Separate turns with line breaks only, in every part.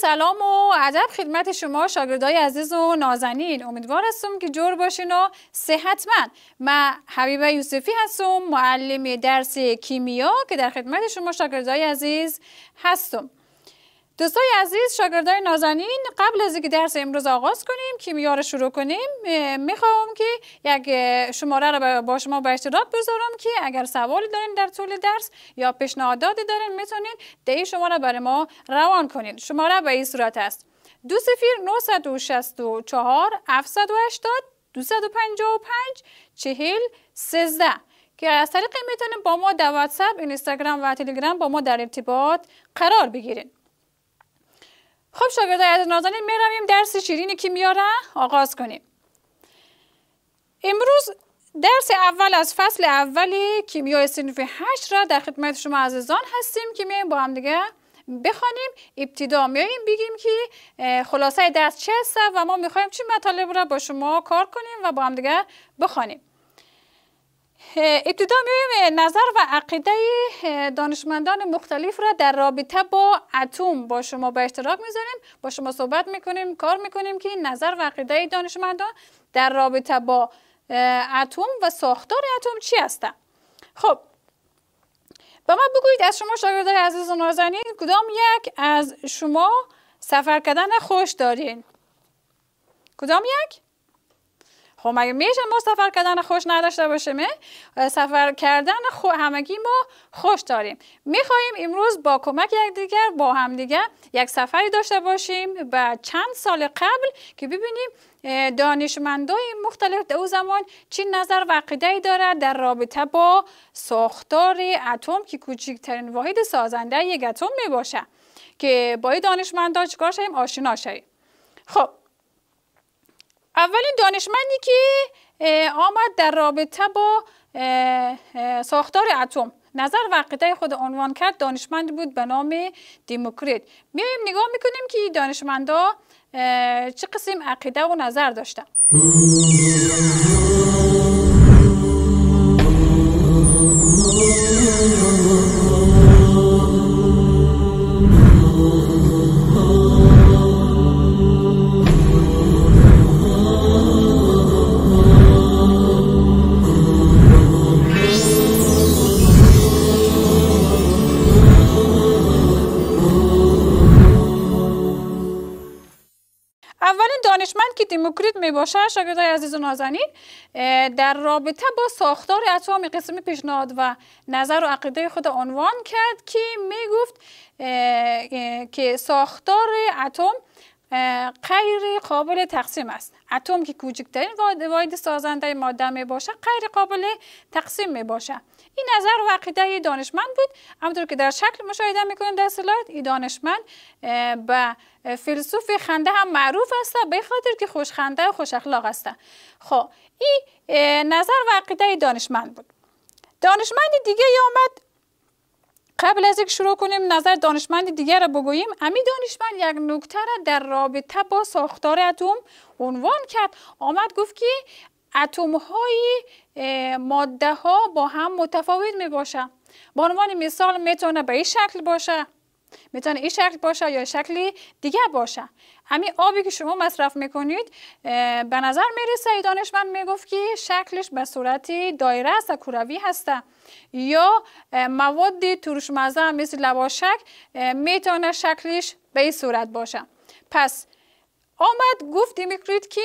سلام و ادب خدمت شما شاگردای عزیز و نازنین امیدوار هستم که جور باشین و من من حبیبه یوسفی هستم معلم درس کیمیا که در خدمت شما شاگردای عزیز هستم دوستای عزیز شاگردای نازنین قبل از اینکه درس امروز آغاز کنیم کیمیا رو شروع کنیم میخوام که یک شماره رو با شما به اشتراک بذارم که اگر سوالی دارین در طول درس یا پیشنهاداتی دارین میتونین ده شماره برای ما روان کنین شماره به این صورت است دو سفیر 964 780 255 40 13 که از طریق میتونین با ما در واتساپ، اینستاگرام و تلگرام با ما در ارتباط قرار بگیرین خب شاگردای از نازنین میرویم درس شیرین کیمیا را آغاز کنیم امروز درس اول از فصل اول کیمیا سنف 8 را در خدمت شما عزیزان هستیم که میایم با هم دیگه بخوانیم ابتدا میایم بگیم که خلاصه درس چه است و ما میخوایم چه مطالب را با شما کار کنیم و با هم دیگه بخوانیم ابتدا میویم نظر و عقیده دانشمندان مختلف را در رابطه با اتم با شما به اشتراک میذاریم با شما صحبت میکنیم کار میکنیم که نظر و عقیده دانشمندان در رابطه با اتم و ساختار اتم چی هستن خب به ما بگویید از شما شاگردای عزیز و نازنین کدام یک از شما سفر کردن خوش دارین کدام یک خب مگه میشه ما سفر کردن خوش نداشته باشیم سفر کردن همگی ما خوش داریم میخواییم امروز با کمک یکدیگر با همدیگر یک سفری داشته باشیم و چند سال قبل که ببینیم دانشمندای مختلف در او زمان چه نظر و عقیده دارد در رابطه با ساختار اتم که کوچکترین واحد سازنده یک اتم می باشه که با این دانشمندا چیکار آشنا شویم خب اولین دانشمندی که آمد در رابطه با ساختار اتم نظر و عقیده خود عنوان کرد دانشمند بود به نام دیموکریت میایم نگاه میکنیم که دانشمندا چه قسم عقیده و نظر داشتن باشه شاگردای عزیز و نازنین در رابطه با ساختار اتم قسم پیشنهاد و نظر و عقیده خود عنوان کرد که میگفت که ساختار اتم غیر قابل تقسیم است اتم که کوچکترین واحد سازنده ماده می باشد غیر قابل تقسیم می باشد این نظر و عقیده دانشمند بود همونطور که در شکل مشاهده میکنیم در سلاید این دانشمند به فیلسوف خنده هم معروف است به خاطر که خوشخنده و خوش اخلاق است خب این نظر و عقیده دانشمند بود دانشمند دیگه آمد قبل از اینکه شروع کنیم نظر دانشمند دیگر را بگوییم امی دانشمند یک نکته را در رابطه با ساختار اتم عنوان کرد آمد گفت که اتم های ماده ها با هم متفاوت می باشه. به عنوان مثال میتونه به این شکل باشه میتونه این شکل باشه یا شکلی دیگه باشه همین آبی که شما مصرف میکنید به نظر میرسه ای دانشمند میگفت که شکلش به صورت دایره است کروی هسته یا مواد ترش مزه مثل لواشک میتونه شکلش به این صورت باشه پس آمد گفت میکرید که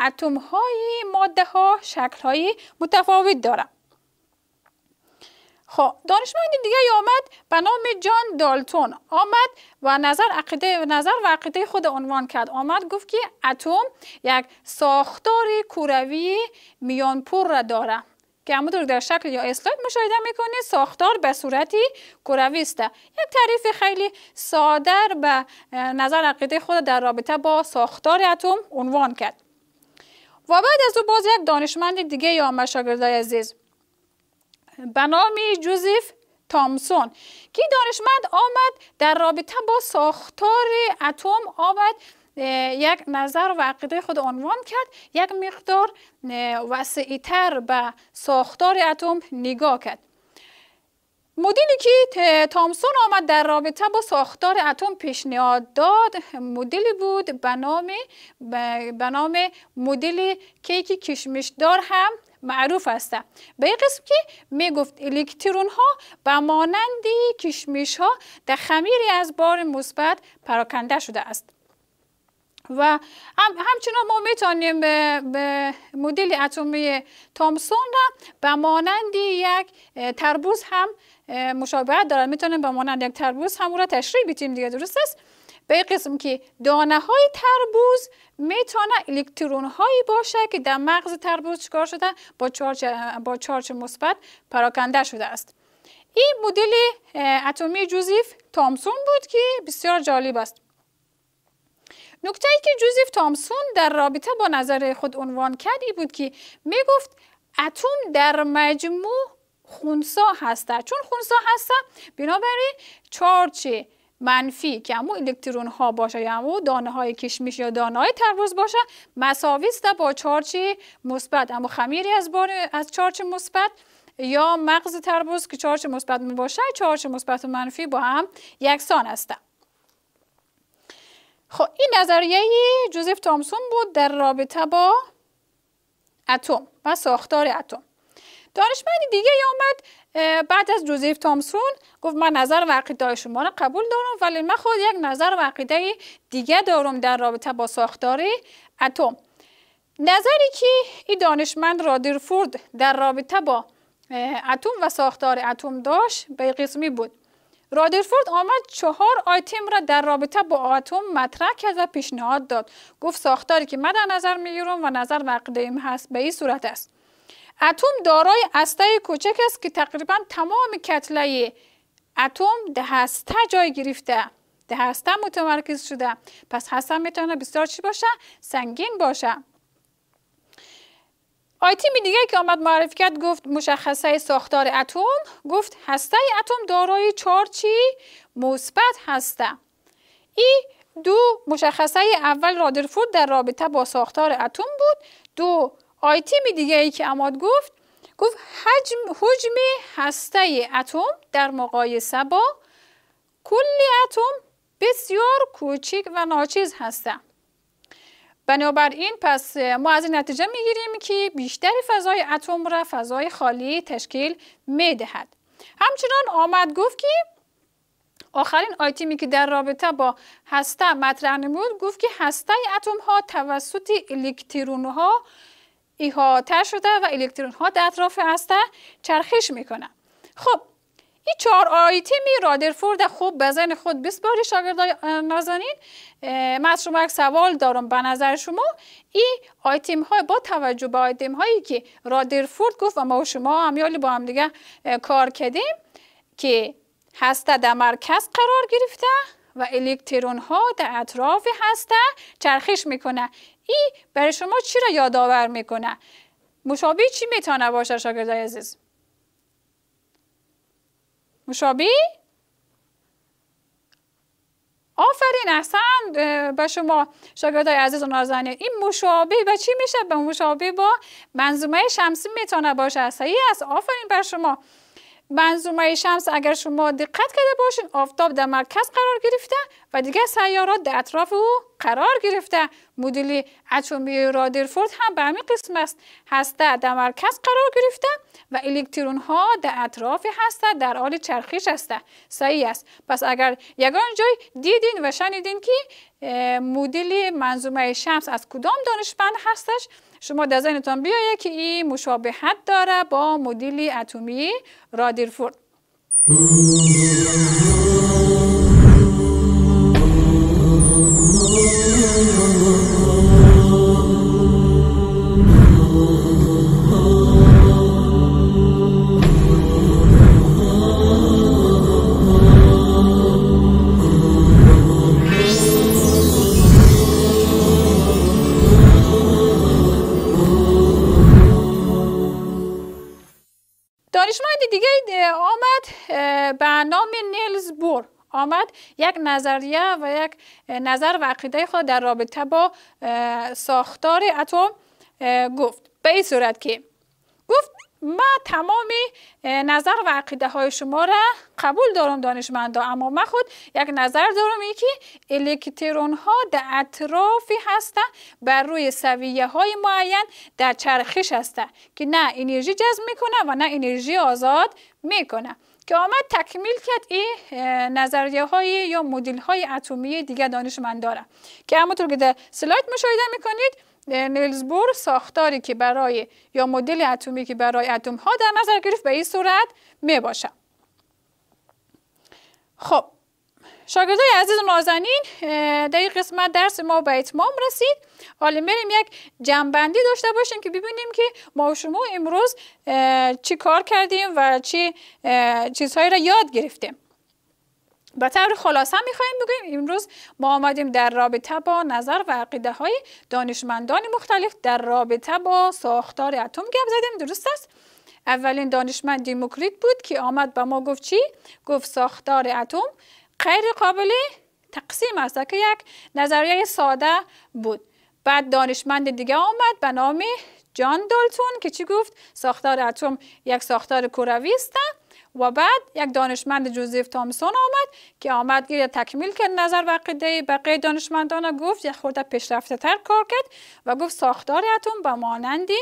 اتم های ماده ها شکل های متفاوت داره خب دانشمند دیگه آمد به نام جان دالتون آمد و نظر عقیده نظر و عقیده خود عنوان کرد آمد گفت که اتم یک ساختار کوروی میانپور را داره که همونطور در شکل یا اسلاید مشاهده میکنید ساختار به صورتی کروی است یک تعریف خیلی ساده به نظر عقیده خود در رابطه با ساختار اتم عنوان کرد و بعد از او باز یک دانشمند دیگه یا شاگردای عزیز به نام جوزف تامسون که دانشمند آمد در رابطه با ساختار اتم آمد یک نظر و عقیده خود عنوان کرد یک مقدار تر به ساختار اتم نگاه کرد مدلی که تامسون آمد در رابطه با ساختار اتم پیشنهاد داد مدلی بود به نام به نام مدل کیک کشمشدار هم معروف است. به این قسم که می گفت الکترون ها به مانند کشمش ها در خمیری از بار مثبت پراکنده شده است و هم همچنان ما میتونیم به, به مدل اتمی تامسون را به مانند یک تربوز هم مشابهت دارد میتونیم به مانند یک تربوز هم او را تشریح بیتیم دیگه درست است به قسم که دانه های تربوز میتونه الکترون هایی باشه که در مغز تربوز چکار شده با چارج, با مثبت پراکنده شده است این مدل اتمی جوزیف تامسون بود که بسیار جالب است نکته ای که جوزیف تامسون در رابطه با نظر خود عنوان کرد ای بود که می گفت اتم در مجموع خونسا هسته چون خونسا هسته بنابراین چارچ منفی که امو الکترون ها باشه یا امو دانه های کشمش یا دانه های تربوز باشه مساوی با چارچی مثبت اما خمیری از بار از چارچ مثبت یا مغز تربوز که چارچ مثبت می باشه چارچ مثبت و منفی با هم یکسان هستند خب این نظریه جوزف تامسون بود در رابطه با اتم و ساختار اتم دانشمند دیگه ای آمد بعد از جوزیف تامسون گفت من نظر و عقیده شما را قبول دارم ولی من خود یک نظر و عقیده دیگه دارم در رابطه با ساختار اتم نظری که این دانشمند رادرفورد در رابطه با اتم و ساختار اتم داشت به قسمی بود رادرفورد آمد چهار آیتم را در رابطه با اتم مطرح کرد و پیشنهاد داد گفت ساختاری که من در نظر میگیرم و نظر و هست به این صورت است اتم دارای هسته کوچک است که تقریبا تمام کتله اتم ده هسته جای گرفته ده هسته متمرکز شده پس هسته میتونه بسیار چی باشه سنگین باشه می دیگه که آمد معرفی کرد گفت مشخصه ساختار اتم گفت هسته اتم دارای چهار چی مثبت هسته ای دو مشخصه اول رادرفورد در رابطه با ساختار اتم بود دو آیتیم دیگه ای که اماد گفت گفت حجم حجم هسته اتم در مقایسه با کل اتم بسیار کوچک و ناچیز هسته بنابراین پس ما از این نتیجه میگیریم که بیشتر فضای اتم را فضای خالی تشکیل میدهد همچنان آمد گفت که آخرین آیتمی که در رابطه با هسته مطرح نمود گفت که هسته اتم ها توسط الکترون ها تر شده و الکترون ها در اطراف هسته چرخش میکنه خب این چهار آیتمی رادرفورد خوب به ذهن خود بسپاری شاگرد نازنین من شما یک سوال دارم به نظر شما این آیتم های با توجه به آیتم هایی که رادرفورد گفت و ما و شما همیالی با هم دیگه کار کردیم که هسته در مرکز قرار گرفته و الکترون ها در اطراف هسته چرخش میکنه ای برای شما چی را یادآور میکنه مشابه چی میتونه باشه شاگردای عزیز مشابه آفرین احسن به شما شاگردای عزیز و نازنین این مشابه به چی میشه به مشابه با منظومه شمسی میتونه باشه صحیح است آفرین بر شما منظومه شمس اگر شما دقت کرده باشین آفتاب در مرکز قرار گرفته و دیگه سیارات در اطراف او قرار گرفته مدلی اتمی رادرفورد هم به همین قسم است هسته در مرکز قرار گرفته و الکترون ها در اطراف هستند در حال چرخش هستند صحیح است پس اگر یگان جای دیدین و شنیدین که مدل منظومه شمس از کدام دانشمند هستش شما در ذهنتان بیایه که این مشابهت داره با مدل اتمی رادرفورد یک نظریه و یک نظر و عقیده خود در رابطه با ساختار اتم گفت به این صورت که گفت ما تمام نظر و عقیده های شما را قبول دارم دانشمندا اما من خود یک نظر دارم ای که الکترون ها در اطرافی هستند بر روی سویه های معین در چرخش هستند که نه انرژی جذب میکنه و نه انرژی آزاد میکنه که آمد تکمیل کرد این نظریه های یا مدل های اتمی دیگه دانشمند داره. که همونطور که در سلاید مشاهده میکنید نیلزبور ساختاری که برای یا مدل اتمی که برای اتم ها در نظر گرفت به این صورت میباشه خب شاگردای عزیز و نازنین در این قسمت درس ما به اتمام رسید حالا میریم یک جنبندی داشته باشیم که ببینیم که ما و شما امروز چی کار کردیم و چی چیزهایی را یاد گرفتیم به طور خلاصه می‌خوایم بگویم امروز ما آمدیم در رابطه با نظر و عقیده های دانشمندان مختلف در رابطه با ساختار اتم گپ زدیم درست است اولین دانشمند دیموکریت بود که آمد به ما گفت چی گفت ساختار اتم غیر قابلی تقسیم است که یک نظریه ساده بود بعد دانشمند دیگه آمد به نام جان دالتون که چی گفت ساختار اتم یک ساختار کروی است و بعد یک دانشمند جوزف تامسون آمد که آمد که تکمیل کرد نظر و عقیده بقیه دانشمندان گفت یک خورده پیشرفته تر کار کرد و گفت ساختار اتم به مانندی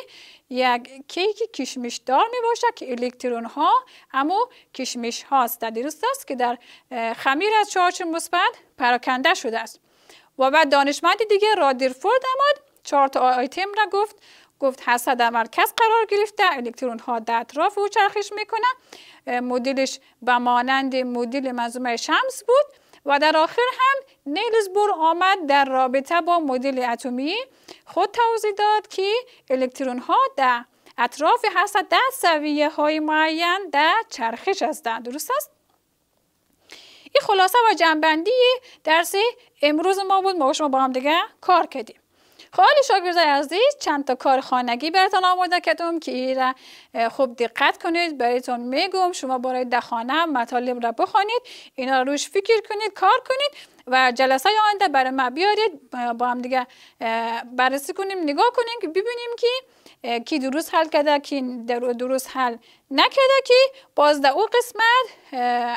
یک کیک کشمش دار می باشد که الکترون ها اما کشمش هاست در درست است که در خمیر از چارچ مثبت پراکنده شده است و بعد دانشمند دیگه رادرفورد آمد چهار تا آیتم را گفت گفت حسد در مرکز قرار گرفته الکترون ها در اطراف او چرخش میکنه مدلش به مانند مدل منظومه شمس بود و در آخر هم بور آمد در رابطه با مدل اتمی خود توضیح داد که الکترون ها در اطراف هسته در سویه های معین در چرخش هستند درست است این خلاصه و جنبندی درس امروز ما بود ما با شما با هم دیگه کار کردیم خیلی شاگرده عزیز چند تا کار خانگی براتان آماده کردم که این را خوب دقت کنید تون میگم شما برای در خانه مطالب را بخوانید اینا روش فکر کنید کار کنید و جلسه آینده برای ما بیارید با هم دیگه بررسی کنیم نگاه کنیم که ببینیم که کی درست حل کرده کی درست حل نکرده که باز در او قسمت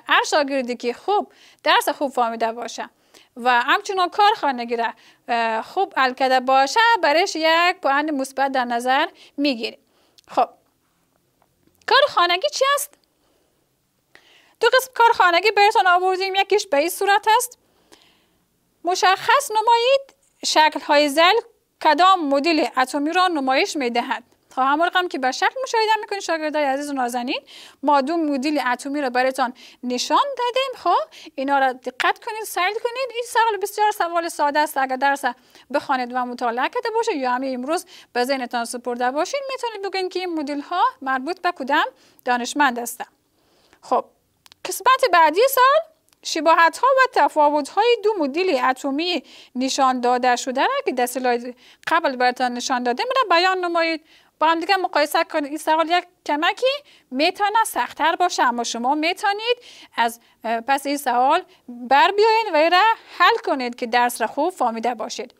هر شاگردی که خوب درس خوب فهمیده باشه و همچنان کارخانه نگیره خوب الکده باشه برش یک پوند مثبت در نظر میگیری خب خانگی چی است؟ دو قسم خانگی برتان آوردیم یکیش به این صورت است مشخص نمایید شکل های زل کدام مدل اتمی را نمایش میدهند خب، همون رقم که به شکل مشاهده میکنید شاگردای عزیز و نازنین ما دو مودیل اتمی رو براتان نشان دادیم خب اینا را دقت کنید سعی کنید این سوال بسیار سوال ساده است اگر درس بخوانید و مطالعه کرده باشه یا همین امروز به ذهنتان سپرده باشین میتونید بگین که این مدل ها مربوط به کدام دانشمند هستند خب قسمت بعدی سال شباهت ها و تفاوت های دو مدل اتمی نشان داده شده را که در قبل براتون نشان داده بیان نمایید با هم دیگه مقایسه کنید این سوال یک کمکی میتونه سختتر باشه اما شما میتونید از پس این سوال بر بیاین و را حل کنید که درس را خوب فامیده باشید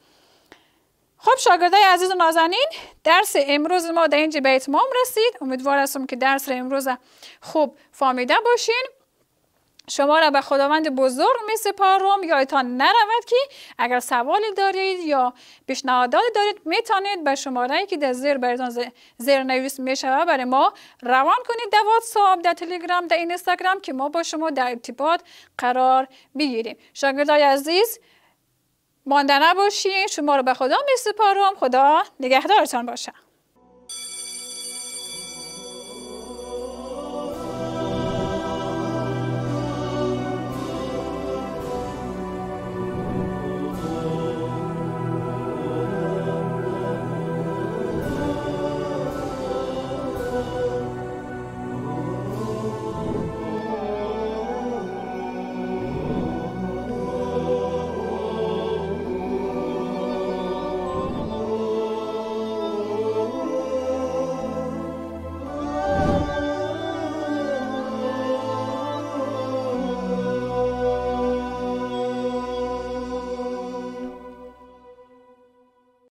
خب شاگرده عزیز و نازنین درس امروز ما در اینجا به اتمام رسید امیدوار هستم که درس را امروز خوب فامیده باشین شما را به خداوند بزرگ می سپارم یادتان نرود که اگر سوالی دارید یا پیشنهاداتی دارید می توانید به شماره که در زیر برتان زیر نویس می شود برای ما روان کنید در واتساپ در تلگرام در اینستاگرام که ما با شما در ارتباط قرار بگیریم شاگردای عزیز مانده نباشید شما را به خدا می سپارم خدا نگهدارتان باشه